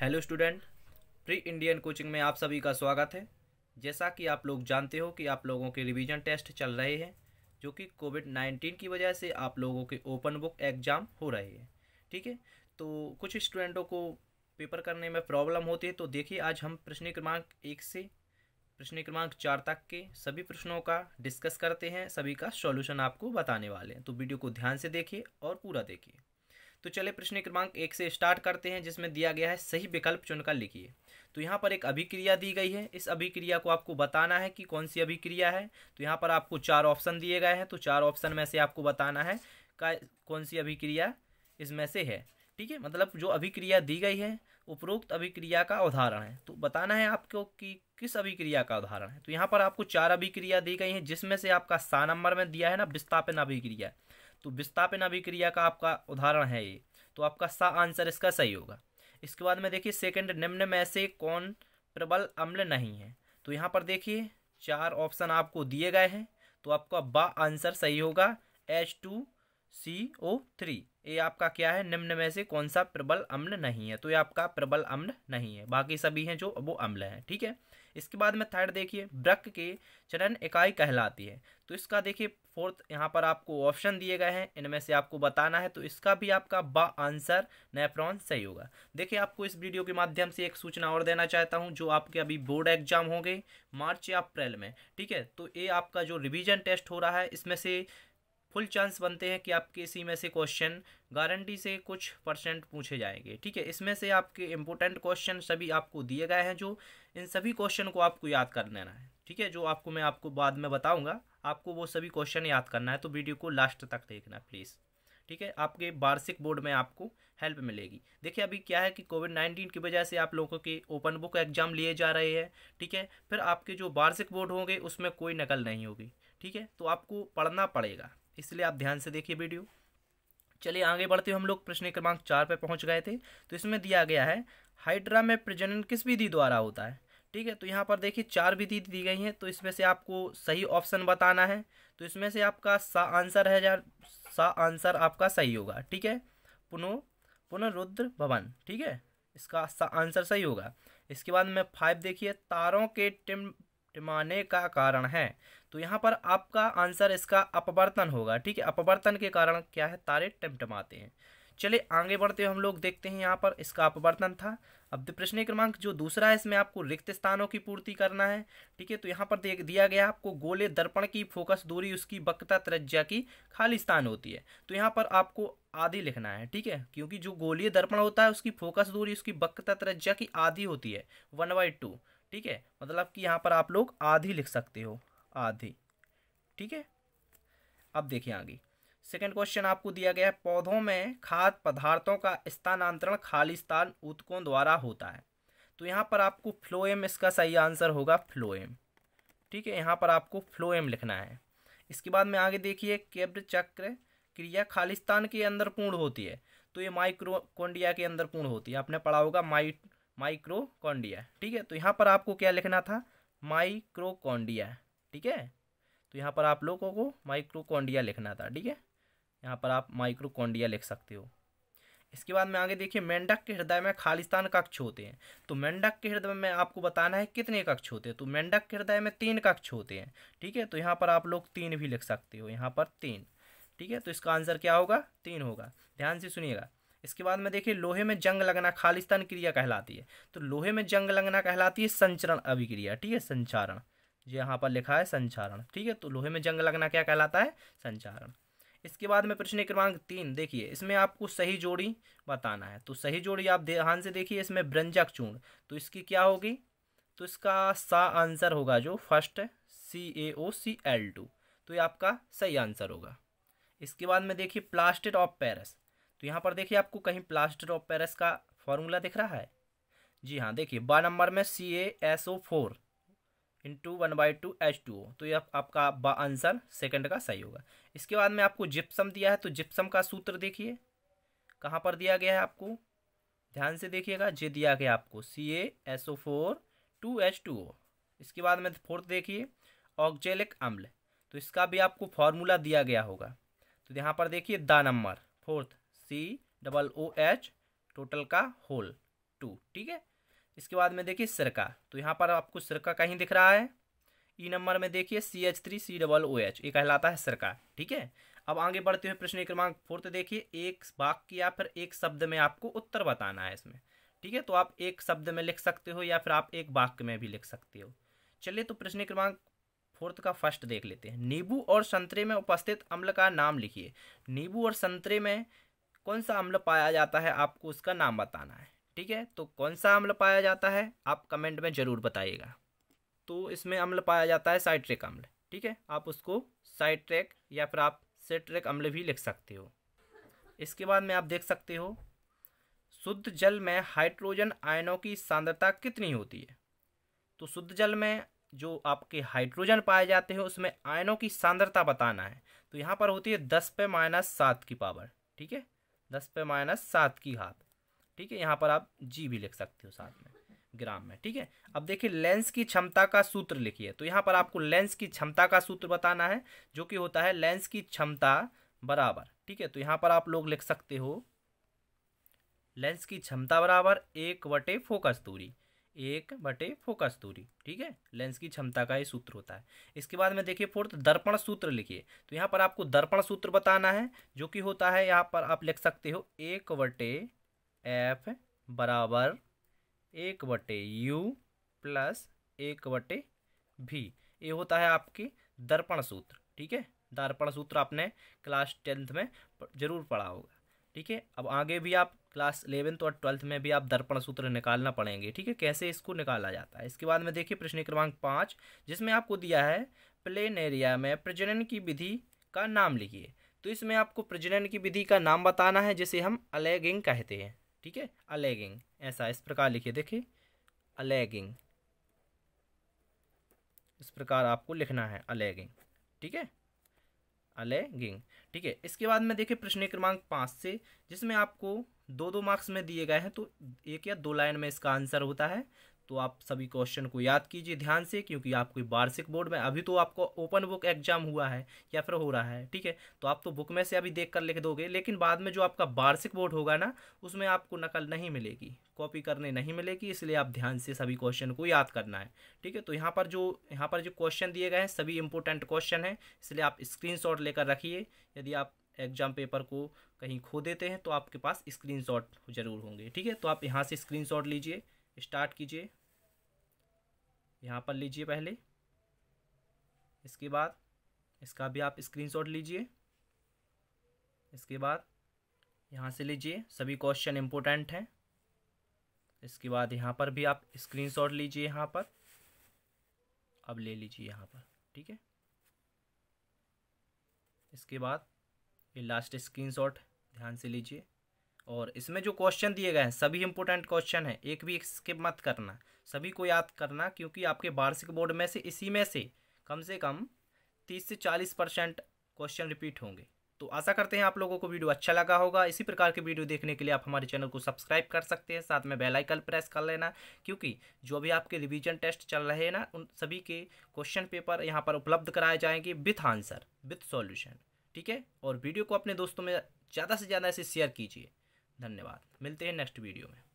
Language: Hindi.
hello student pre Indian coaching में आप सभी का स्वागत है जैसा कि आप लोग जानते हो कि आप लोगों के रिवीजन टेस्ट चल रहे हैं जो कि कोविड नाइन्टीन की वजह से आप लोगों के ओपन बुक एग्ज़ाम हो रहे हैं ठीक है तो कुछ स्टूडेंटों को पेपर करने में प्रॉब्लम होती है तो देखिए आज हम प्रश्न क्रमांक एक से प्रश्न क्रमांक चार तक के सभी प्रश्नों का डिस्कस करते हैं सभी का सॉल्यूशन आपको बताने वाले हैं तो वीडियो को ध्यान से देखिए और पूरा देखिए तो चले प्रश्न क्रमांक एक से स्टार्ट करते हैं जिसमें दिया गया है सही विकल्प चुनकर लिखिए तो यहाँ पर एक अभिक्रिया दी गई है इस अभिक्रिया को आपको बताना है कि कौन सी अभिक्रिया है तो यहाँ पर आपको चार ऑप्शन दिए गए हैं तो चार ऑप्शन में से आपको बताना है का कौन सी अभिक्रिया इसमें से है ठीक है मतलब जो अभिक्रिया दी गई है उपरोक्त अभिक्रिया का उदाहरण है तो बताना है आपको कि किस अभिक्रिया का उदाहरण है तो यहाँ पर आपको चार अभिक्रिया दी गई है जिसमें से आपका सा नंबर में दिया है ना विस्थापन अभिक्रिया तो विस्थापन अभिक्रिया का आपका उदाहरण है ये तो आपका सा आंसर इसका सही होगा इसके बाद में देखिए सेकंड निम्न में से कौन प्रबल अम्ल नहीं है तो यहाँ पर देखिए चार ऑप्शन आपको दिए गए हैं तो आपका बा आंसर सही होगा H two C O three ये आपका क्या है निम्न में से कौन सा प्रबल अम्ल नहीं है तो ये आपका प्रबल अम्ल नहीं है बाकी सभी हैं जो वो अम्ल हैं ठीक है इसके बाद में थर्ड देखिए ब्रक के चरण इकाई कहलाती है तो इसका देखिए फोर्थ यहाँ पर आपको ऑप्शन दिए गए हैं इनमें से आपको बताना है तो इसका भी आपका बा आंसर नेफ्रॉन सही होगा देखिए आपको इस वीडियो के माध्यम से एक सूचना और देना चाहता हूँ जो आपके अभी बोर्ड एग्जाम होंगे मार्च या अप्रैल में ठीक है तो ये आपका जो रिविजन टेस्ट हो रहा है इसमें से फुल चांस बनते हैं कि आपके इसी में से क्वेश्चन गारंटी से कुछ परसेंट पूछे जाएंगे ठीक है इसमें से आपके इम्पोर्टेंट क्वेश्चन सभी आपको दिए गए हैं जो इन सभी क्वेश्चन को आपको याद कर लेना है ठीक है जो आपको मैं आपको बाद में बताऊँगा आपको वो सभी क्वेश्चन याद करना है तो वीडियो को लास्ट तक देखना प्लीज़ ठीक है आपके वार्षिक बोर्ड में आपको हेल्प मिलेगी देखिए अभी क्या है कि कोविड नाइन्टीन की वजह से आप लोगों के ओपन बुक एग्जाम लिए जा रहे हैं ठीक है फिर आपके जो वार्षिक बोर्ड होंगे उसमें कोई नकल नहीं होगी ठीक है तो आपको पढ़ना पड़ेगा इसलिए आप ध्यान से देखिए वीडियो चलिए आगे बढ़ते हुए हम लोग प्रश्न क्रमांक चार पर पहुंच गए थे तो इसमें दिया गया है हाइड्रा में प्रजनन किस विधि द्वारा होता है ठीक है तो यहाँ पर देखिए चार विधि दी गई हैं तो इसमें से आपको सही ऑप्शन बताना है तो इसमें से आपका सा आंसर है यार सा आंसर आपका सही होगा ठीक है पुनो पुनरुद्र भवन ठीक है इसका सा आंसर सही होगा इसके बाद में फाइव देखिए तारों के टिम टिमाने का कारण है तो यहाँ पर आपका आंसर इसका अपवर्तन होगा ठीक है अपवर्तन के कारण क्या है तारे टिमटिमाते हैं चलिए आगे बढ़ते हुए हम लोग देखते हैं यहाँ पर इसका अपवर्तन था अब प्रश्न क्रमांक जो दूसरा है इसमें आपको रिक्त स्थानों की पूर्ति करना है ठीक है तो यहाँ पर देख दिया गया आपको गोले दर्पण की फोकस दूरी उसकी वक्ता त्रिज्या की खाली स्थान होती है तो यहाँ पर आपको आधी लिखना है ठीक है क्योंकि जो गोलीय दर्पण होता है उसकी फोकस दूरी उसकी वक्ता त्रिज्या की आधी होती है वन बाई ठीक है मतलब कि यहाँ पर आप लोग आधी लिख सकते हो आधी ठीक है अब देखिए आगे सेकेंड क्वेश्चन आपको दिया गया है पौधों में खाद्य पदार्थों का स्थानांतरण खाली स्थान उत्कों द्वारा होता है तो यहाँ पर आपको फ्लोएम इसका सही आंसर होगा फ्लोएम ठीक है यहाँ पर आपको फ्लोएम लिखना है इसके बाद में आगे देखिए केब्र चक्र क्रिया खालिस्तान के अंदर पूर्ण होती है तो ये माइक्रोकोंडिया के अंदर पूर्ण होती है आपने पढ़ा होगा माइट माइक्रोकॉन्डिया ठीक है तो यहाँ पर आपको क्या लिखना था माइक्रोकॉन्डिया ठीक है तो यहाँ पर आप लोगों को माइक्रोकॉन्डिया लिखना था ठीक है यहाँ पर आप माइक्रोकॉन्डिया लिख सकते हो इसके बाद में आगे देखिए मेंढक के हृदय में खालिस्तान कक्ष होते हैं तो मेंढक के हृदय में आपको बताना है कितने कक्ष होते हैं तो मेंढक के हृदय में तीन कक्ष होते हैं ठीक है तो यहाँ पर आप लोग तीन भी लिख सकते हो यहाँ पर तीन ठीक है तो इसका आंसर क्या होगा तीन होगा ध्यान से सुनिएगा इसके बाद में देखिए लोहे में जंग लगना खालिस्तान क्रिया कहलाती है तो लोहे में जंग लगना कहलाती है संचरण अभिक्रिया ठीक है संचारण जो यहाँ पर लिखा है संचारण ठीक है तो लोहे में जंग लगना क्या कहलाता है संचारण इसके बाद में प्रश्न क्रमांक तीन देखिए इसमें आपको सही जोड़ी बताना है तो सही जोड़ी आप ध्यान से देखिए इसमें ब्रंजक चूर्ण तो इसकी क्या होगी तो इसका सा आंसर होगा जो first C A O C L two तो ये आपका सही आंसर होगा इसके बाद में देखिए प्लास्टिक ऑफ पेरिस तो यहाँ पर देखिए आपको कहीं प्लास्टर ऑफ पेरिस का फॉर्मूला दिख रहा है जी हाँ देखिए बा नंबर में C A S O four into one by two H two O तो ये आपका बा आंसर सेकंड का सही होगा इसके बाद में आपको जिप्सम दिया है तो जिप्सम का सूत्र देखिए कहाँ पर दिया गया है आपको ध्यान से देखिएगा जे दिया गया आपको C A S O four two H two O इसके बाद में फोर्थ देखिए ऑक्जेलिक अम्ल तो इसका भी आपको फॉर्मूला दिया गया होगा तो यहाँ पर देखिए the number fourth C double O H total का होल टू ठीक है इसके बाद में देखिए सिरका तो यहाँ पर आपको सिरका कहीं दिख रहा है ई e नंबर में देखिए C H three C double O H ये कहलाता है सिरका ठीक है अब आगे बढ़ते हुए प्रश्न क्रमांक फोर्थ तो देखिए एक वाक्य या फिर एक शब्द में आपको उत्तर बताना है इसमें ठीक है तो आप एक शब्द में लिख सकते हो या फिर आप एक वाक्य में भी लिख सकते हो चलिए तो प्रश्न क्रमांक फोर्थ का फर्स्ट देख लेते हैं नींबू और संतरे में उपस्थित अम्ल का नाम लिखिए नींबू और संतरे में कौन सा अम्ल पाया जाता है आपको उसका नाम बताना है ठीक है तो कौन सा अम्ल पाया जाता है आप कमेंट में ज़रूर बताइएगा तो इसमें अम्ल पाया जाता है साइट्रिक अम्ल ठीक है आप उसको साइट्रिक या फिर आप सेट्रिक अम्ल भी लिख सकते हो इसके बाद में आप देख सकते हो शुद्ध जल में हाइड्रोजन आयनों की सांद्रता कितनी होती है तो शुद्ध जल में जो आपके हाइड्रोजन पाए जाते हैं उसमें आयनों की सांद्रता बताना है तो यहाँ पर होती है दस पे माइनस सात की पावर ठीक है दस पे माइनस सात की घात ठीक है यहाँ पर आप जी भी लिख सकते हो साथ में ग्राम में ठीक है अब देखिए लेंस की क्षमता का सूत्र लिखिए तो यहाँ पर आपको लेंस की क्षमता का सूत्र बताना है जो कि होता है लेंस की क्षमता बराबर ठीक है तो यहाँ पर आप लोग लिख सकते हो लेंस की क्षमता बराबर एक वटे फोकस दूरी एक बटे फोकस दूरी ठीक है लेंस की क्षमता का ये सूत्र होता है इसके बाद में देखिए फोर्थ दर्पण सूत्र लिखिए तो यहाँ पर आपको दर्पण सूत्र बताना है जो कि होता है यहाँ पर आप लिख सकते हो एक बटे एफ बराबर एक बटे यू प्लस एक बटे भी ये होता है आपके दर्पण सूत्र ठीक है दर्पण सूत्र आपने क्लास टेंथ में जरूर पढ़ा होगा ठीक है अब आगे भी आप क्लास इलेवेंथ और ट्वेल्थ में भी आप दर्पण सूत्र निकालना पड़ेंगे ठीक है कैसे इसको निकाला जाता है इसके बाद में देखिए प्रश्न क्रमांक पाँच जिसमें आपको दिया है प्लेन एरिया में प्रजनन की विधि का नाम लिखिए तो इसमें आपको प्रजनन की विधि का नाम बताना है जिसे हम अलेगिंग कहते हैं ठीक है अलेगिंग ऐसा इस प्रकार लिखिए देखिए अलेगिंग इस प्रकार आपको लिखना है अलेगिंग ठीक है अलेगिंग ठीक है इसके बाद में देखिए प्रश्न क्रमांक पाँच से जिसमें आपको दो दो मार्क्स में दिए गए हैं तो एक या दो लाइन में इसका आंसर होता है तो आप सभी क्वेश्चन को याद कीजिए ध्यान से क्योंकि आपको वार्षिक बोर्ड में अभी तो आपको ओपन बुक एग्जाम हुआ है या फिर हो रहा है ठीक है तो आप तो बुक में से अभी देख कर लिख दोगे लेकिन बाद में जो आपका वार्षिक बोर्ड होगा ना उसमें आपको नकल नहीं मिलेगी कॉपी करने नहीं मिलेगी इसलिए आप ध्यान से सभी क्वेश्चन को याद करना है ठीक है तो यहाँ पर जो यहाँ पर जो क्वेश्चन दिए गए हैं सभी इंपॉर्टेंट क्वेश्चन हैं इसलिए आप स्क्रीन लेकर रखिए यदि आप एग्ज़ाम पेपर को कहीं खो देते हैं तो आपके पास स्क्रीन ज़रूर होंगे ठीक है तो आप यहाँ से स्क्रीन लीजिए स्टार्ट कीजिए यहाँ पर लीजिए पहले इसके बाद इसका भी आप स्क्रीनशॉट लीजिए इसके बाद यहाँ से लीजिए सभी क्वेश्चन इम्पोर्टेंट हैं इसके बाद यहाँ पर भी आप स्क्रीन लीजिए यहाँ पर अब ले लीजिए यहाँ पर ठीक है इसके बाद ये लास्ट स्क्रीनशॉट ध्यान से लीजिए और इसमें जो क्वेश्चन दिए गए हैं सभी इंपॉर्टेंट क्वेश्चन हैं एक भी स्किप मत करना सभी को याद करना क्योंकि आपके वार्षिक बोर्ड में से इसी में से कम से कम तीस से चालीस परसेंट क्वेश्चन रिपीट होंगे तो आशा करते हैं आप लोगों को वीडियो अच्छा लगा होगा इसी प्रकार के वीडियो देखने के लिए आप हमारे चैनल को सब्सक्राइब कर सकते हैं साथ में बेल आइकन प्रेस कर लेना क्योंकि जो भी आपके रिवीजन टेस्ट चल रहे हैं ना उन सभी के क्वेश्चन पेपर यहाँ पर उपलब्ध कराए जाएंगे विथ आंसर विथ सॉल्यूशन ठीक है और वीडियो को अपने दोस्तों में ज़्यादा से ज़्यादा ऐसे शेयर कीजिए धन्यवाद मिलते हैं नेक्स्ट वीडियो में